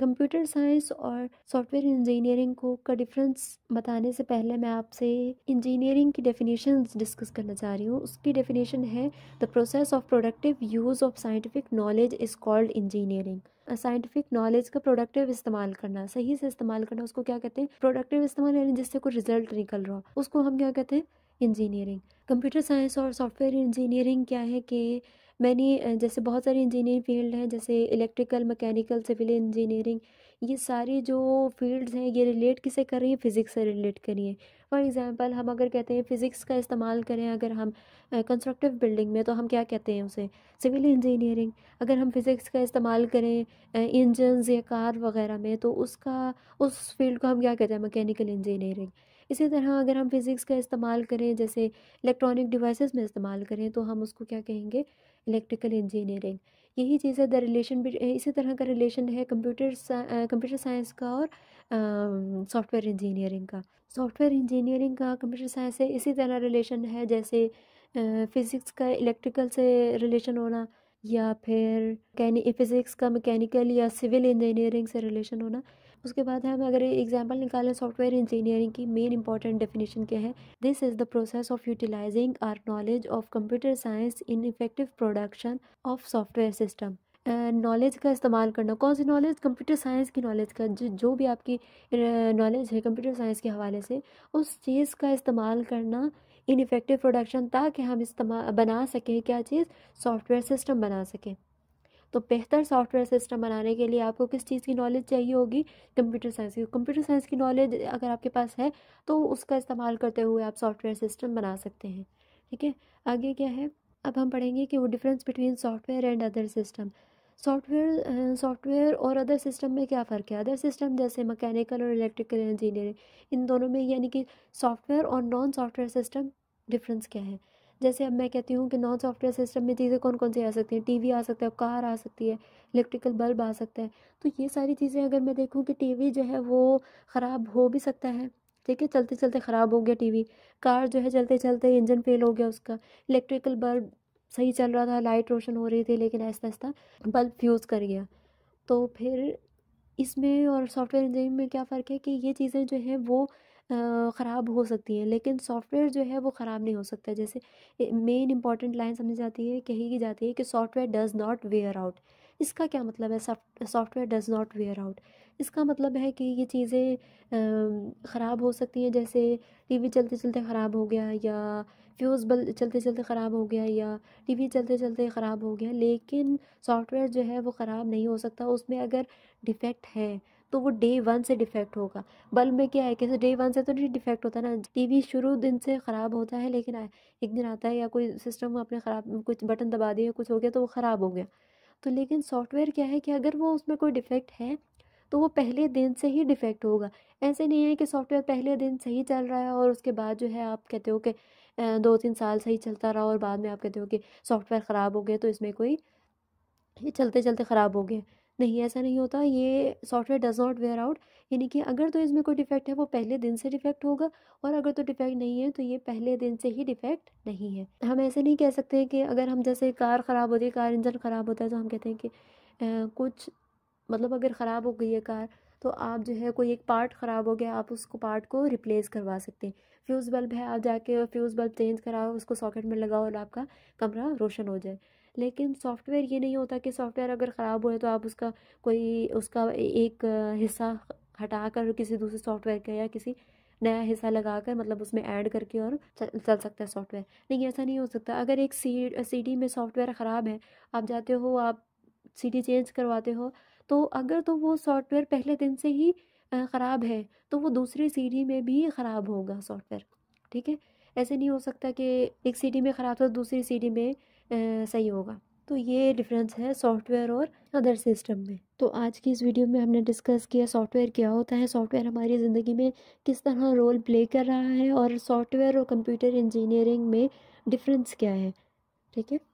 computer science और software engineering को का डिफरेंस बताने से पहले मैं आपसे इंजीनियरिंग की डेफिनेशन डिस्कस करना चाह रही हूँ उसकी डेफिनेशन है the process of productive use of scientific knowledge is called engineering scientific knowledge का प्रोडक्टिव इस्तेमाल करना सही से इस्तेमाल करना उसको क्या कहते हैं प्रोडक्टिव इस्तेमाल यानी जिससे कोई रिजल्ट निकल रहा उसको हम क्या कहते हैं इंजीनियरिंग कंप्यूटर साइंस और सॉफ्टवेयर इंजीनियरिंग क्या है कि मैंने जैसे बहुत सारी इंजीनियरिंग फील्ड हैं जैसे इलेक्ट्रिकल मैकेनिकल सिविल इंजीनियरिंग ये सारी जो फील्ड्स हैं ये रिलेट किसे कर रही हैं फ़िज़िक्स से रिलेट करी है फॉर एग्ज़ाम्पल हम अगर कहते हैं फ़िज़िक्स का इस्तेमाल करें अगर हम कंस्ट्रक्टिव बिल्डिंग में तो हम क्या कहते हैं उसे सिविल इंजीनियरिंग अगर हम फ़िज़िक्स का इस्तेमाल करें इंजन्स या कार वगैरह में तो उसका उस फील्ड को हम क्या कहते हैं मकैनिकल इंजीनियरिंग इसी तरह अगर हम फिज़िक्स का इस्तेमाल करें जैसे इलेक्ट्रॉनिक डिवाइसेस में इस्तेमाल करें तो हम उसको क्या कहेंगे इलेक्ट्रिकल इंजीनियरिंग यही चीज़ है द रिलेशन इसी तरह का रिलेशन है कंप्यूटर कंप्यूटर साइंस का और सॉफ्टवेयर इंजीनियरिंग का सॉफ्टवेयर इंजीनियरिंग का कंप्यूटर साइंस से इसी तरह रिलेशन है जैसे फिज़िक्स का इलेक्ट्रिकल से रिलेशन होना या फिर फिज़िक्स का मैकेनिकल या सिविल इंजीनियरिंग से रिलेशन होना उसके बाद हम अगर एग्जाम्पल निकालें सॉफ्टवेयर इंजीनियरिंग की मेन इंपॉर्टेंट डेफिनेशन क्या है this is the process of utilising our knowledge of computer science in effective production of software system knowledge का इस्तेमाल करना कौन सी नॉलेज कंप्यूटर साइंस की नॉलेज का जो जो भी आपकी नॉलेज है कंप्यूटर साइंस के हवाले से उस चीज़ का इस्तेमाल करना इन इफेक्टिव प्रोडक्शन ताकि हम इस्तेमाल बना सकें क्या चीज़ सॉफ्टवेयर सिस्टम बना सकें तो बेहतर सॉफ्टवेयर सिस्टम बनाने के लिए आपको किस चीज़ की नॉलेज चाहिए होगी कंप्यूटर साइंस की कंप्यूटर साइंस की नॉलेज अगर आपके पास है तो उसका इस्तेमाल करते हुए आप सॉफ्टवेयर सिस्टम बना सकते हैं ठीक है आगे क्या है अब हम पढ़ेंगे कि वो difference between software and other system software software और अदर सिस्टम में क्या फ़र्क है अदर सिस्टम जैसे मैकेनिकल और इलेक्ट्रिकल इंजीनियरिंग इन दोनों में यानी कि सॉफ्टवेयर और नॉन सॉफ्टवेयर सिस्टम डिफरेंस क्या है जैसे अब मैं कहती हूँ कि नॉन सॉफ्टवेयर सिस्टम में चीज़ें कौन कौन सी आ सकती हैं टीवी आ सकता है कार आ सकती है इलेक्ट्रिकल बल्ब आ सकता है तो ये सारी चीज़ें अगर मैं देखूँ कि टीवी जो है वो ख़राब हो भी सकता है ठीक है चलते चलते ख़राब हो गया टीवी कार जो है चलते चलते इंजन फेल हो गया उसका इलेक्ट्रिकल बल्ब सही चल रहा था लाइट रोशन हो रही थी लेकिन ऐसा ऐसा बल्ब फ्यूज़ कर गया तो फिर इसमें और सॉफ्टवेयर इंजीनियरिंग में क्या फ़र्क है कि ये चीज़ें जो हैं वो ख़राब हो सकती हैं लेकिन सॉफ्टवेयर जो है वो ख़राब नहीं हो सकता जैसे मेन इंपॉर्टेंट लाइन समझी जाती है कही जाती है कि software does not wear out इसका क्या मतलब है software does not wear out इसका मतलब है कि ये चीज़ें ख़राब हो सकती हैं जैसे टीवी चलते चलते ख़राब हो गया या फ्यूज़ बल चलते चलते ख़राब हो गया या टीवी चलते चलते ख़राब हो गया लेकिन सॉफ्टवेयर जो है वो ख़राब नहीं हो सकता उसमें अगर डिफ़ेक्ट है तो वो डे वन से डिफेक्ट होगा बल्ब में क्या है कैसे डे वन से तो नहीं डिफेक्ट होता ना टीवी शुरू दिन से ख़राब होता है लेकिन एक दिन आता है या कोई सिस्टम आपने ख़राब कुछ बटन दबा दिया कुछ हो गया तो वो ख़राब हो गया तो लेकिन सॉफ्टवेयर क्या है कि अगर वो उसमें कोई डिफेक्ट है तो वो पहले दिन से ही डिफेक्ट होगा ऐसे नहीं है कि सॉफ्टवेयर पहले दिन सही चल रहा है और उसके बाद जो है आप कहते हो कि दो तीन साल सही चलता रहा और बाद में आप कहते हो कि सॉफ्टवेयर ख़राब हो गया तो इसमें कोई चलते चलते ख़राब हो गया नहीं ऐसा नहीं होता ये software does not wear out यानी कि अगर तो इसमें कोई डिफेक्ट है वो पहले दिन से डिफेक्ट होगा और अगर तो डिफेक्ट नहीं है तो ये पहले दिन से ही डिफेक्ट नहीं है हम ऐसे नहीं कह सकते कि अगर हम जैसे कार ख़राब होती है कार इंजन ख़राब होता है तो हम कहते हैं कि आ, कुछ मतलब अगर ख़राब हो गई है कार तो आप जो है कोई एक पार्ट ख़राब हो गया आप उसको पार्ट को रिप्लेस करवा सकते हैं फ्यूज़ बल्ब है आप जाके फ्यूज़ बल्ब चेंज कराओ उसको सॉकेट में लगाओ और आपका कमरा रोशन हो जाए लेकिन सॉफ्टवेयर ये नहीं होता कि सॉफ्टवेयर अगर ख़राब हो तो आप उसका कोई उसका एक हिस्सा हटा कर किसी दूसरे सॉफ्टवेयर का या किसी नया हिस्सा लगा कर मतलब उसमें ऐड करके और चल, सकता है सॉफ्टवेयर नहीं ऐसा नहीं हो सकता अगर एक सी सी डी में सॉफ्टवेयर ख़राब है आप जाते हो आप सी डी चेंज करवाते हो तो अगर तो वो सॉफ्टवेयर पहले दिन से ही ख़राब है तो वो दूसरी सी डी में भी ख़राब होगा सॉफ्टवेयर ठीक है ऐसे नहीं हो सकता कि एक सिटी में ख़राब था दूसरी सिटी में सही होगा तो ये डिफरेंस है सॉफ्टवेयर और अदर सिस्टम में तो आज की इस वीडियो में हमने डिस्कस किया सॉफ्टवेयर क्या होता है सॉफ्टवेयर हमारी ज़िंदगी में किस तरह रोल प्ले कर रहा है और सॉफ्टवेयर और कंप्यूटर इंजीनियरिंग में डिफरेंस क्या है ठीक है